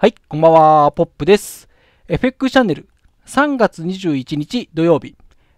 はい、こんばんは、ポップです。エフックチャンネル3月21日土曜日。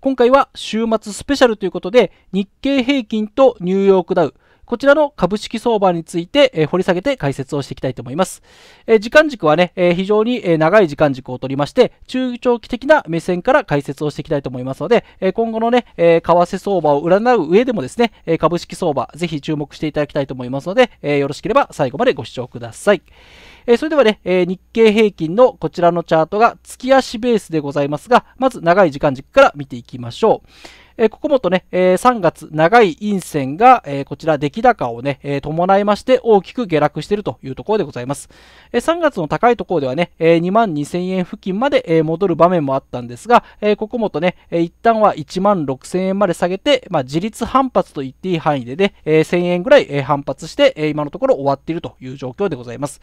今回は週末スペシャルということで、日経平均とニューヨークダウ、こちらの株式相場について、え掘り下げて解説をしていきたいと思います。え時間軸はね、え非常に、長い時間軸を取りまして、中長期的な目線から解説をしていきたいと思いますので、え今後のね、え為替相場を占う上でもですね、え株式相場、ぜひ注目していただきたいと思いますので、えよろしければ最後までご視聴ください。えー、それではね、えー、日経平均のこちらのチャートが月足ベースでございますが、まず長い時間軸から見ていきましょう。えここもとね、え3月長い陰線が、えこちら出来高をね、え伴いまして大きく下落しているというところでございます。え3月の高いところではね、え2万2000円付近まで、え戻る場面もあったんですが、えここもとね、え一旦は1万6000円まで下げて、まあ、自立反発と言っていい範囲でね、え1000円ぐらい、反発して、え今のところ終わっているという状況でございます。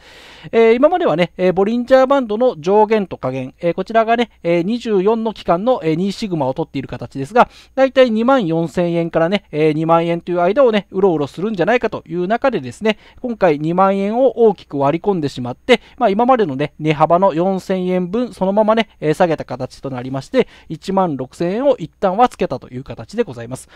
え今まではね、えボリンジャーバンドの上限と下限、えこちらがね、え24の期間の、え2シグマを取っている形ですが、大体2万4000円からね、えー、2万円という間をね、うろうろするんじゃないかという中でですね、今回2万円を大きく割り込んでしまって、まあ、今までのね、値幅の4000円分、そのままね、えー、下げた形となりまして、1万6000円を一旦はつけたという形でございます。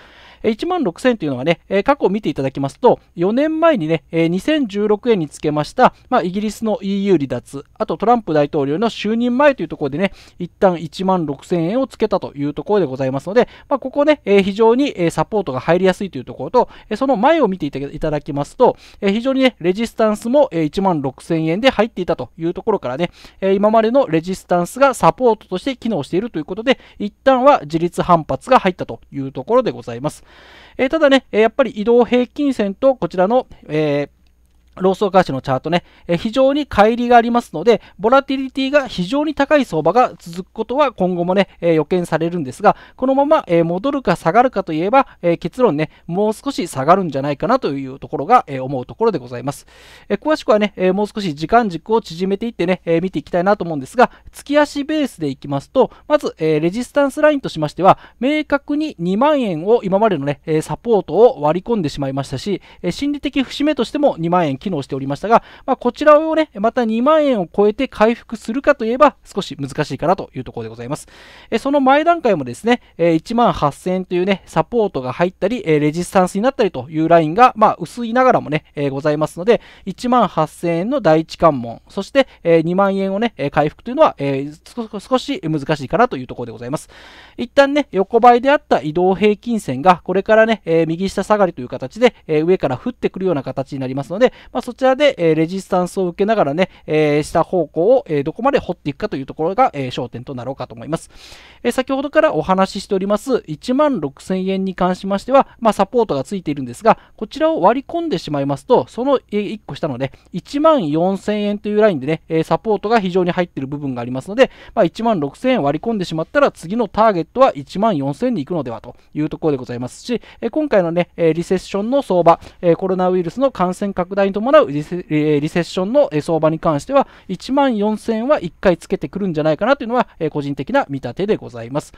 1万6000というのはね、え過去を見ていただきますと、4年前にね、え2016円につけました、まあ、イギリスの EU 離脱、あとトランプ大統領の就任前というところでね、一旦1万6000円をつけたというところでございますので、まあ、ここね、え非常に、えサポートが入りやすいというところと、えその前を見ていただきますと、え非常にね、レジスタンスも、え1万6000円で入っていたというところからね、え今までのレジスタンスがサポートとして機能しているということで、一旦は自立反発が入ったというところでございます。えただね、やっぱり移動平均線とこちらの、えーローソク足のチャートね、え非常に乖離がありますので、ボラティリティが非常に高い相場が続くことは今後もね、え予見されるんですが、このまま、え戻るか下がるかといえば、え結論ね、もう少し下がるんじゃないかなというところが、え思うところでございます。え詳しくはね、えもう少し時間軸を縮めていってね、え見ていきたいなと思うんですが、月足ベースでいきますと、まず、えレジスタンスラインとしましては、明確に2万円を今までのね、サポートを割り込んでしまいましたし、心理的節目としても2万円機能しておりましたが、まあ、こちらをね、また2万円を超えて回復するかといえば、少し難しいかなというところでございます。えその前段階もですね、え1万8000円というね、サポートが入ったり、えレジスタンスになったりというラインが、まあ、薄いながらもね、えございますので、1万8000円の第一関門、そして、え2万円をね、回復というのは、え少し難しいかなというところでございます。一旦ね、横ばいであった移動平均線が、これからね、え右下下がりという形で、え上から降ってくるような形になりますので、まあ、そちらで、えレジスタンスを受けながらね、え下方向を、えどこまで掘っていくかというところが、え焦点となろうかと思います。え先ほどからお話ししております、1万6000円に関しましては、まあ、サポートがついているんですが、こちらを割り込んでしまいますと、その1個下のね、1万4000円というラインでね、サポートが非常に入っている部分がありますので、まあ、1万6000円割り込んでしまったら、次のターゲットは1万4000に行くのではというところでございますし、今回のね、リセッションの相場、コロナウイルスの感染拡大に伴伴うリセリセッションの相場に関しては、1万4000円は1回つけてくるんじゃないかなというのは、え個人的な見立てでございます。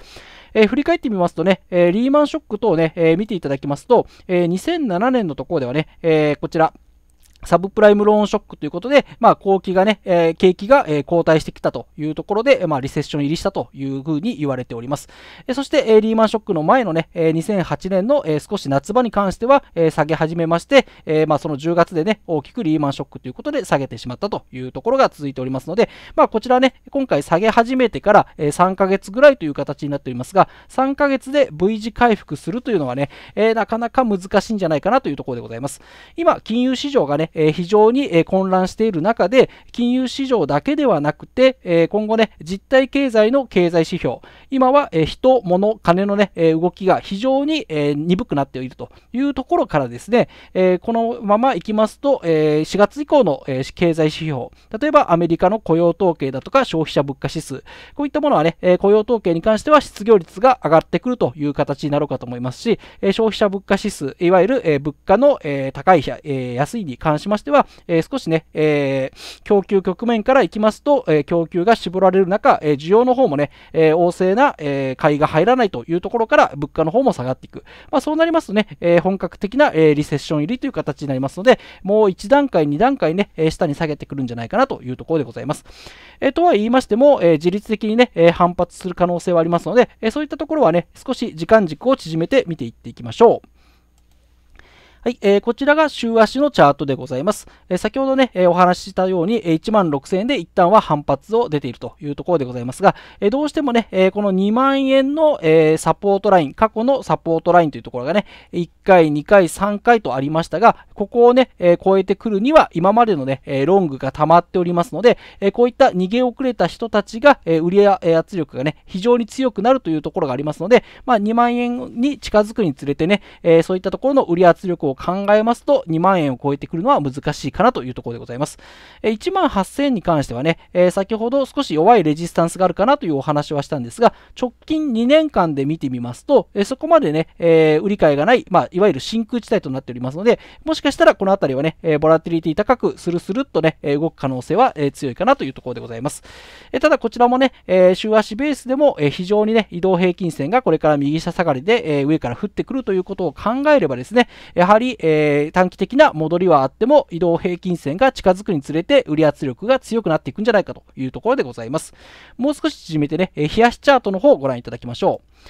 え振り返ってみますとね、えリーマンショック等ね、え見ていただきますと、え2007年のところではね、えこちら、サブプライムローンショックということで、まあ、後期がね、えー、景気が、えー、後退してきたというところで、まあ、リセッション入りしたというふうに言われております。えそして、えリーマンショックの前のね、え2008年の、え少し夏場に関しては、え下げ始めまして、えまあ、その10月でね、大きくリーマンショックということで下げてしまったというところが続いておりますので、まあ、こちらね、今回下げ始めてから、え3ヶ月ぐらいという形になっておりますが、3ヶ月で V 字回復するというのはね、えなかなか難しいんじゃないかなというところでございます。今、金融市場がね、え非常に混乱している中で金融市場だけではなくて、え今後ね実体経済の経済指標今は、え人物金のね動きが非常に、え鈍くなっているというところからですね、えこのままいきますと、え4月以降の、え経済指標例えばアメリカの雇用統計だとか消費者物価指数こういったものはね、え雇用統計に関しては失業率が上がってくるという形になろうかと思いますし、え消費者物価指数いわゆる、え物価の、え高いえ安いに関ししましては、えー、少しね、えー、供給局面からいきますと、えー、供給が絞られる中、え需要の方もね、え旺盛な、え買いが入らないというところから物価の方も下がっていく。まあ、そうなりますとね、え本格的な、えリセッション入りという形になりますので、もう1段階、2段階ね、え下に下げてくるんじゃないかなというところでございます。えとは言いましても、え自律的にね、え反発する可能性はありますので、えそういったところはね、少し時間軸を縮めて見ていっていきましょう。はい、えー、こちらが週足のチャートでございます。えー、先ほどね、えー、お話ししたように、えー、1万6000円で一旦は反発を出ているというところでございますが、えー、どうしてもね、えー、この2万円の、えー、サポートライン、過去のサポートラインというところがね、1回、2回、3回とありましたが、ここをね、えー、超えてくるには、今までのね、えー、ロングが溜まっておりますので、えー、こういった逃げ遅れた人たちが、えー、売り圧力がね、非常に強くなるというところがありますので、まあ、2万円に近づくにつれてね、えー、そういったところの売り圧力を考えますと、2万円を超えてくるのは難しいかなというところでございます。え1万8000に関してはね、え先ほど少し弱いレジスタンスがあるかなというお話はしたんですが、直近2年間で見てみますと、えそこまでね、え売り買いがない、まあ、いわゆる真空地帯となっておりますので、もしかしたらこの辺りはね、えボラティリティ高く、スルスルっとね、え動く可能性は、え強いかなというところでございます。えただ、こちらもね、え週足ベースでも、え非常にね、移動平均線がこれから右下下がりで、え上から降ってくるということを考えればですね、やはりり、えー、短期的な戻りはあっても移動平均線が近づくにつれて売り圧力が強くなっていくんじゃないかというところでございます。もう少し縮めてね、えー、冷やしチャートの方をご覧いただきましょう。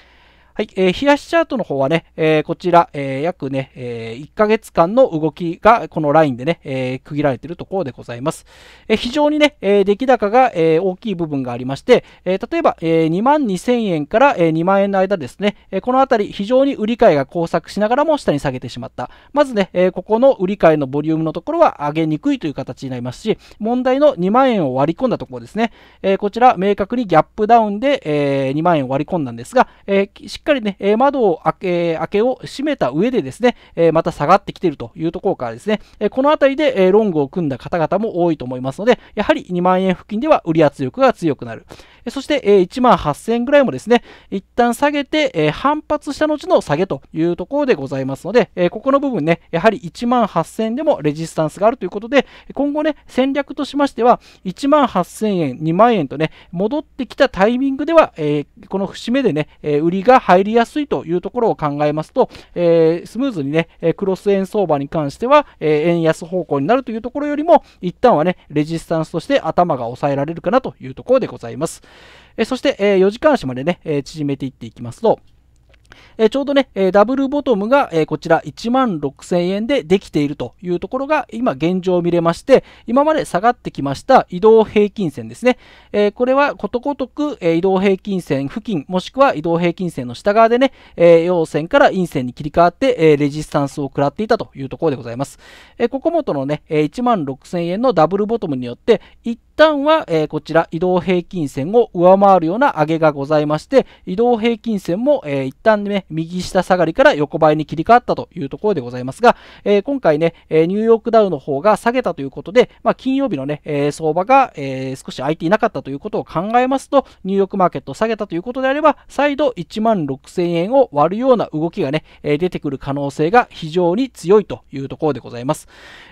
はい、えー、冷やしチャートの方はね、えー、こちら、えー、約ね、えー、1ヶ月間の動きがこのラインでね、え区切られているところでございます。え非常にね、え出来高が、え大きい部分がありまして、え例えば、え2万2000円から、え2万円の間ですね、えこのあたり非常に売り買いが交錯しながらも下に下げてしまった。まずね、えここの売り買いのボリュームのところは上げにくいという形になりますし、問題の2万円を割り込んだところですね、えこちら明確にギャップダウンで、え2万円を割り込んだんですが、えーかりね、え窓を開け開けを閉めた上でですね、えまた下がってきているというところからですね、えこの辺りで、えロングを組んだ方々も多いと思いますので、やはり2万円付近では売り圧力が強くなる。そして、え1万8000円ぐらいもですね、一旦下げて、え反発した後の下げというところでございますので、えここの部分ね、やはり1万8000円でもレジスタンスがあるということで、今後ね、戦略としましては、1万8000円、2万円とね、戻ってきたタイミングでは、えこの節目でね、え売りが入りやすいというところを考えますと、えスムーズにね、クロス円相場に関しては、え円安方向になるというところよりも、一旦はね、レジスタンスとして頭が抑えられるかなというところでございます。えそして、え4時間足までね、え縮めていっていきますと、えちょうどね、えダブルボトムが、えこちら1万6000円でできているというところが今現状を見れまして、今まで下がってきました移動平均線ですね。えこれはことごとく、え移動平均線付近、もしくは移動平均線の下側でね、え陽線から陰線に切り替わって、えレジスタンスを食らっていたというところでございます。えここもとのね、え1万6000円のダブルボトムによって、一旦は、えー、こちら移動平均線を上回るような上げがございまして、移動平均線も、えー、一旦ね、右下下がりから横ばいに切り替わったというところでございますが、えー、今回ね、えニューヨークダウの方が下げたということで、まあ、金曜日のね、え相場が、え少し空いていなかったということを考えますと、ニューヨークマーケット下げたということであれば、再度1万6000円を割るような動きがね、え出てくる可能性が非常に強いというところでございます。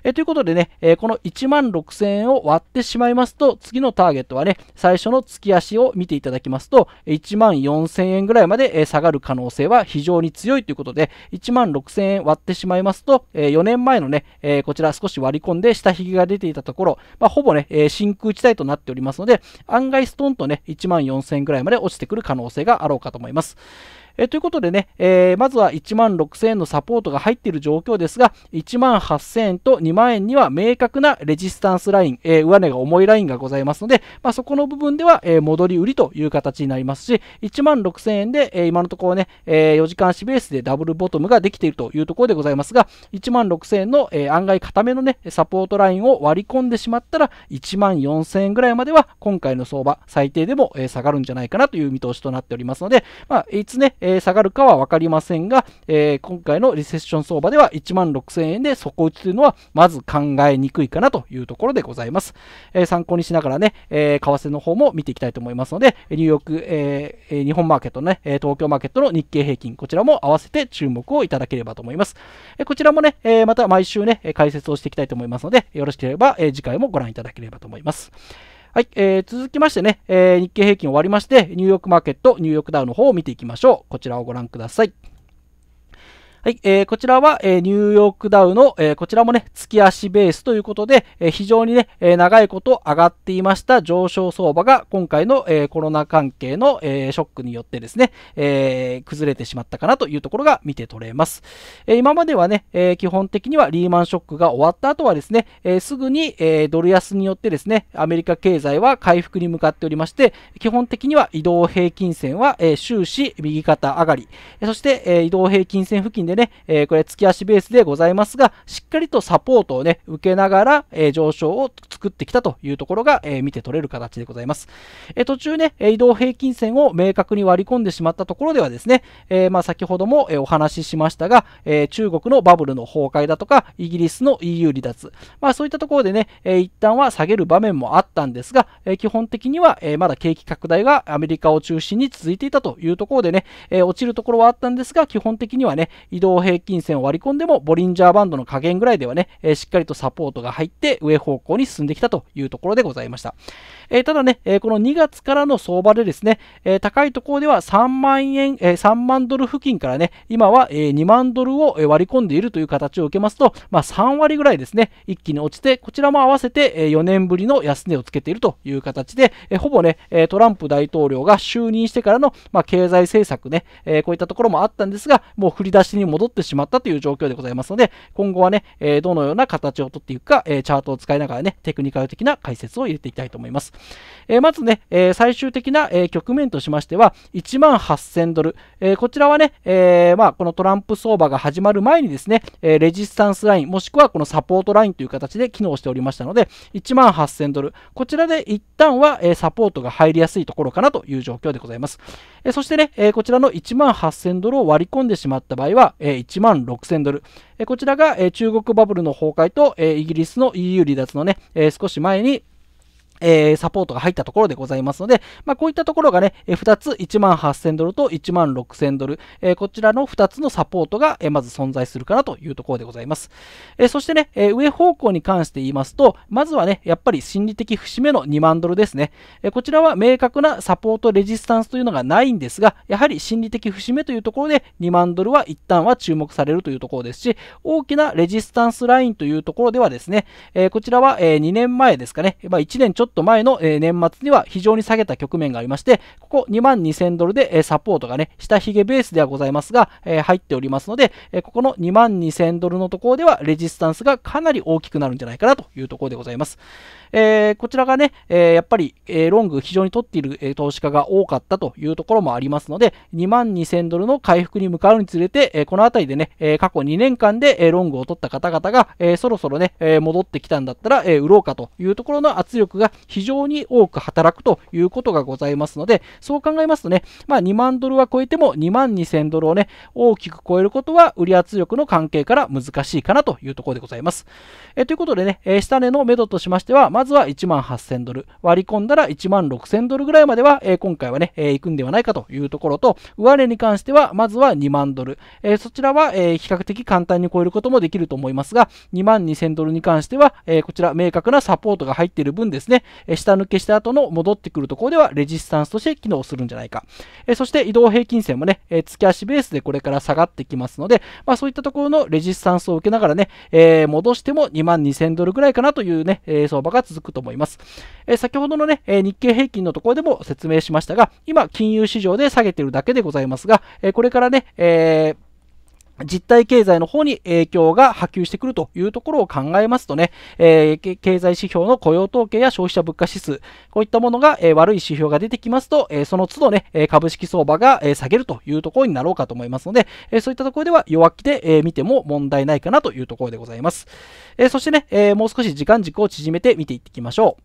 えということでね、えこの1万6000円を割ってしまいますますと、次のターゲットはね、最初の月足を見ていただきますと、1万4000円ぐらいまで下がる可能性は非常に強いということで、1万6000円割ってしまいますと、4年前のね、こちら少し割り込んで下髭が出ていたところ、まあ、ほぼね、真空地帯となっておりますので、案外ストンとね、1万4000円ぐらいまで落ちてくる可能性があろうかと思います。えということでね、えまずは1万6000円のサポートが入っている状況ですが、1万8000円と2万円には明確なレジスタンスライン、え上値が重いラインがございますので、まあ、そこの部分では、え戻り売りという形になりますし、1万6000円で、え今のところね、え4時間足ベースでダブルボトムができているというところでございますが、1万6000円の、え案外固めのね、サポートラインを割り込んでしまったら、1万4000円ぐらいまでは今回の相場、最低でも、え下がるんじゃないかなという見通しとなっておりますので、まあ、いつね、えー、下がるかは分かりませんが、えー、今回のリセッション相場では1万6000円で底打ちというのはまず考えにくいかなというところでございます。えー、参考にしながらね、え為替の方も見ていきたいと思いますので、ニューヨーク、え日本マーケットね、東京マーケットの日経平均、こちらも合わせて注目をいただければと思います。えこちらもね、えまた毎週ね、解説をしていきたいと思いますので、よろしければ、え次回もご覧いただければと思います。はい、えー、続きましてね、えー、日経平均終わりまして、ニューヨークマーケット、ニューヨークダウの方を見ていきましょう。こちらをご覧ください。はい、えー、こちらは、えー、ニューヨークダウの、えー、こちらもね、月足ベースということで、えー、非常にね、え長いこと上がっていました上昇相場が今回の、えコロナ関係の、えショックによってですね、え崩れてしまったかなというところが見て取れます。え今まではね、え基本的にはリーマンショックが終わった後はですね、えすぐに、えドル安によってですね、アメリカ経済は回復に向かっておりまして、基本的には移動平均線は、え終始右肩上がり、そして、え移動平均線付近ででね、えー、これ月足ベースでございますが、しっかりとサポートをね、受けながら、えー、上昇を作ってきたというところが、えー、見て取れる形でございます。え途中ね、移動平均線を明確に割り込んでしまったところではですね、えまあ、先ほども、えお話ししましたが、え中国のバブルの崩壊だとか、イギリスの EU 離脱、まあ、そういったところでね、え一旦は下げる場面もあったんですが、え基本的には、えまだ景気拡大がアメリカを中心に続いていたというところでね、え落ちるところはあったんですが、基本的にはね、移動平均線を割り込んでも、ボリンジャーバンドの加減ぐらいではね、えしっかりとサポートが入って上方向に進んできたというところでございました。えただね、えこの2月からの相場でですね、え高いところでは3万円、え3万ドル付近からね、今は、2万ドルを割り込んでいるという形を受けますと、まあ、3割ぐらいですね、一気に落ちて、こちらも合わせて4年ぶりの安値をつけているという形で、えほぼね、トランプ大統領が就任してからの、まあ、経済政策ね、えこういったところもあったんですが、もう振り出しに戻戻ってしまったという状況でございますので、今後はね、えどのような形をとっていくか、えチャートを使いながらね、テクニカル的な解説を入れていきたいと思います。えまずね、え最終的な、え局面としましては、1万8000ドル。えこちらはね、えまあ、このトランプ相場が始まる前にですね、えレジスタンスライン、もしくはこのサポートラインという形で機能しておりましたので、1万8000ドル。こちらで一旦は、えサポートが入りやすいところかなという状況でございます。えそしてね、えこちらの1万8000ドルを割り込んでしまった場合は、え1万6000ドル、えこちらが、え中国バブルの崩壊と、えイギリスの EU 離脱のね、え少し前にえー、サポートが入ったところでございますので、まあ、こういったところがね、え2つ、1万8000ドルと1万6000ドル、えー、こちらの2つのサポートが、えまず存在するかなというところでございます。えそしてね、え上方向に関して言いますと、まずはね、やっぱり心理的節目の2万ドルですね。えこちらは明確なサポートレジスタンスというのがないんですが、やはり心理的節目というところで2万ドルは一旦は注目されるというところですし、大きなレジスタンスラインというところではですね、えこちらは、え2年前ですかね、まあ、1年ちょょっと前の、え年末には非常に下げた局面がありまして、ここ2万2000ドルで、えサポートがね、下髭ベースではございますが、え入っておりますので、えここの2万2000ドルのところではレジスタンスがかなり大きくなるんじゃないかなというところでございます。えー、こちらがね、えー、やっぱり、えー、ロング非常に取っている、え投資家が多かったというところもありますので、2万2000ドルの回復に向かうにつれて、えこの辺りでね、え過去2年間で、えロングを取った方々が、えそろそろね、え戻ってきたんだったら、え売ろうかというところの圧力が、非常に多く働くということがございますので、そう考えますとね、まあ、2万ドルは超えても2万2000ドルをね、大きく超えることは売り圧力の関係から難しいかなというところでございます。えということでね、えー、下値の目処としましては、まずは1万8000ドル、割り込んだら1万6000ドルぐらいまでは、えー、今回はね、えー、行くんではないかというところと、上値に関しては、まずは2万ドル、えそちらは、え比較的簡単に超えることもできると思いますが、2万2000ドルに関しては、えこちら明確なサポートが入っている分ですね、え下抜けした後の戻ってくるところではレジスタンスとして機能するんじゃないか。えそして移動平均線もね、え月足ベースでこれから下がってきますので、まあ、そういったところのレジスタンスを受けながらね、え戻しても2万2000ドルぐらいかなというね、え相場が続くと思います。え先ほどのね、え日経平均のところでも説明しましたが、今金融市場で下げてるだけでございますが、えこれからね、えー実体経済の方に影響が波及してくるというところを考えますとね、えー、経済指標の雇用統計や消費者物価指数、こういったものが、えー、悪い指標が出てきますと、えー、その都度ね、株式相場が、え下げるというところになろうかと思いますので、えそういったところでは弱気で、え見ても問題ないかなというところでございます。えそしてね、えもう少し時間軸を縮めて見ていっていきましょう。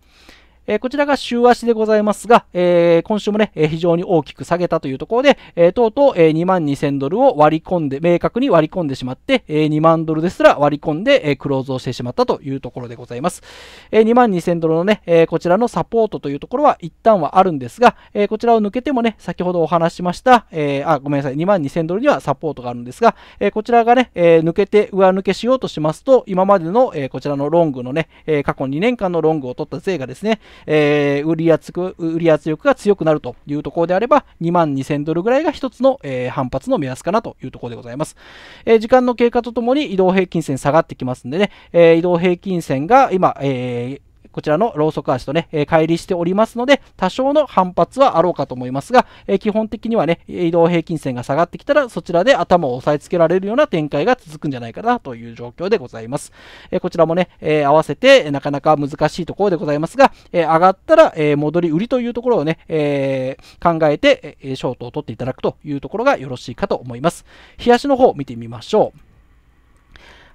えこちらが週足でございますが、え今週もね、え非常に大きく下げたというところで、えとうとう、え2万2000ドルを割り込んで、明確に割り込んでしまって、え2万ドルですら割り込んで、えクローズをしてしまったというところでございます。え2万2000ドルのね、えこちらのサポートというところは一旦はあるんですが、えこちらを抜けてもね、先ほどお話しました、えあ、ごめんなさい、2万2000ドルにはサポートがあるんですが、えこちらがね、え抜けて上抜けしようとしますと、今までの、えこちらのロングのね、え過去2年間のロングを取った税がですね、えー、売り圧力売り圧力が強くなるというところであれば、2万2000ドルぐらいが一つの、えー、反発の目安かなというところでございます。えー、時間の経過とともに移動平均線下がってきますんでね、え移動平均線が今、えこちらのローソク足とね、え乖離しておりますので、多少の反発はあろうかと思いますが、え基本的にはね、移動平均線が下がってきたら、そちらで頭を押さえつけられるような展開が続くんじゃないかなという状況でございます。えこちらもね、え合わせてなかなか難しいところでございますが、え上がったら、え戻り売りというところをね、え考えて、えショートを取っていただくというところがよろしいかと思います。日足の方を見てみましょう。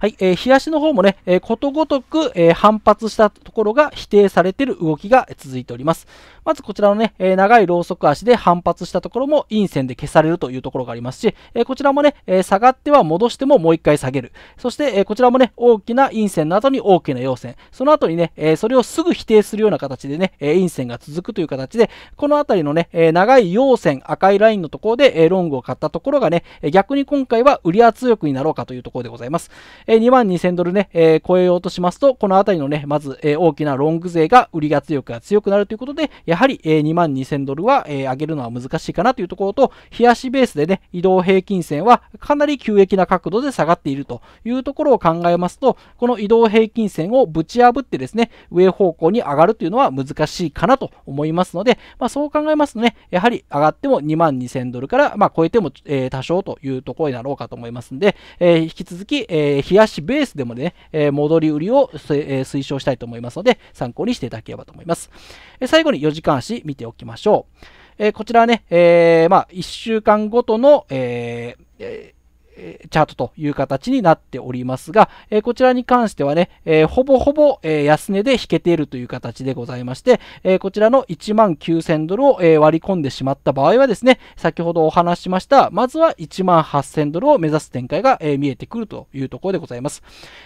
はい、えー、足の方もね、えー、ことごとく、えー、反発したところが否定されている動きが続いております。まずこちらのね、えー、長いローソク足で反発したところも陰線で消されるというところがありますし、えー、こちらもね、えー、下がっては戻してももう一回下げる。そして、えー、こちらもね、大きな陰線の後に大きな陽線。その後にね、えー、それをすぐ否定するような形でね、えー、陰線が続くという形で、この辺りのね、えー、長い陽線、赤いラインのところで、えー、ロングを買ったところがね、逆に今回は売り圧力になろうかというところでございます。えー、2万2000ドルね、えー、超えようとしますと、このあたりのね、まず、えー、大きなロング勢が売りが強くが強くなるということで、やはり、え2万2000ドルは、え上げるのは難しいかなというところと、冷やしベースでね、移動平均線はかなり急激な角度で下がっているというところを考えますと、この移動平均線をぶち破ってですね、上方向に上がるというのは難しいかなと思いますので、まあ、そう考えますとね、やはり上がっても2万2000ドルから、まあ、超えても、え多少というところになろうかと思いますので、え引き続き、えー冷やしベースでもね、え戻り売りを、え推奨したいと思いますので、参考にしていただければと思います。え最後に4時間足見ておきましょう。えこちらはね、えまあ、1週間ごとの、えーえチャートという形になっておりますが、えこちらに関してはね、えほぼほぼ、え安値で引けているという形でございまして、えこちらの1万9000ドルを、え割り込んでしまった場合はですね、先ほどお話ししました、まずは1万8000ドルを目指す展開が、え見えてくるというところでございます。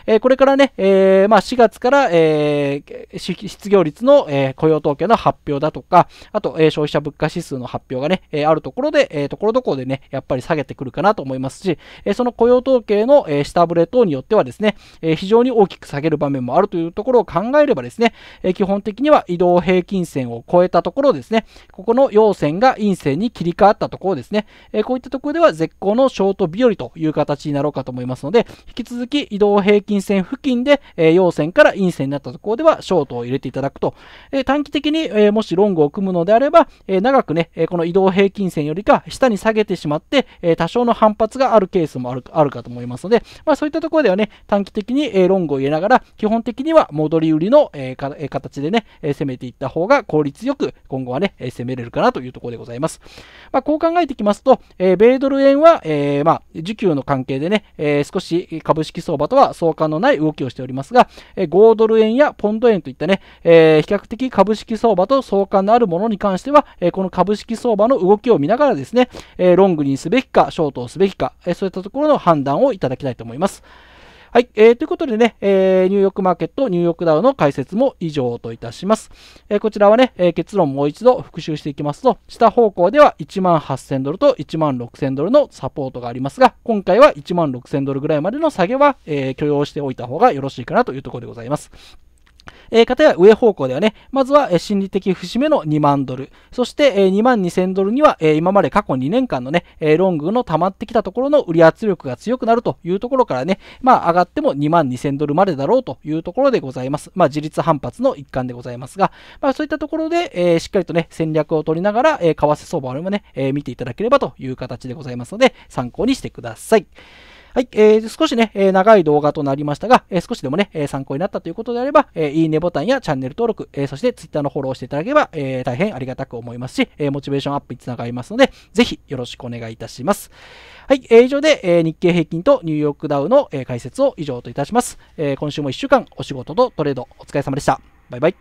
えこれからね、えま4月から、え失業率の、え雇用統計の発表だとか、あと、え消費者物価指数の発表がね、えあるところで、えところどころでね、やっぱり下げてくるかなと思いますし、えその雇用統計の、え下振れ等によってはですね、え非常に大きく下げる場面もあるというところを考えればですね、え基本的には移動平均線を超えたところですね、ここの陽線が陰線に切り替わったところですね、えこういったところでは絶好のショート日和という形になろうかと思いますので、引き続き移動平均線付近で、え陽線から陰線になったところではショートを入れていただくと、え短期的に、えもしロングを組むのであれば、え長くね、えこの移動平均線よりか下に下げてしまって、え多少の反発があるケースースもあるあるかと思いますので、まあ、そういったところではね、短期的に、えロングを入れながら、基本的には戻り売りの、えー、形でね、え攻めていった方が効率よく今後はね、え攻めれるかなというところでございます。まあ、こう考えてきますと、え米ドル円は、えまあ、需給の関係でね、え少し株式相場とは相関のない動きをしておりますが、え5ドル円やポンド円といったね、え比較的株式相場と相関のあるものに関しては、えこの株式相場の動きを見ながらですね、えロングにすべきか、ショートをすべきか、えそういったったところの判断をいただきたいと思います。はい、えー、ということでね、えー、ニューヨークマーケット、ニューヨークダウの解説も以上といたします。えー、こちらはね、えー、結論もう一度復習していきますと、下方向では1万8000ドルと1万6000ドルのサポートがありますが、今回は1万6000ドルぐらいまでの下げは、えー、許容しておいた方がよろしいかなというところでございます。えー、たや上方向ではね、まずは、え心理的節目の2万ドル、そして、え2万2000ドルには、え今まで過去2年間のね、えロングの溜まってきたところの売り圧力が強くなるというところからね、まあ、上がっても2万2000ドルまでだろうというところでございます。まあ、自立反発の一環でございますが、まあ、そういったところで、えしっかりとね、戦略を取りながら、え為替相場をね、え見ていただければという形でございますので、参考にしてください。はい、えー、少しね、え長い動画となりましたが、え少しでもね、え参考になったということであれば、えいいねボタンやチャンネル登録、えそして Twitter のフォローしていただければ、え大変ありがたく思いますし、えモチベーションアップにつながりますので、ぜひよろしくお願いいたします。はい、え以上で、え日経平均とニューヨークダウの、え解説を以上といたします。え今週も1週間お仕事とトレードお疲れ様でした。バイバイ。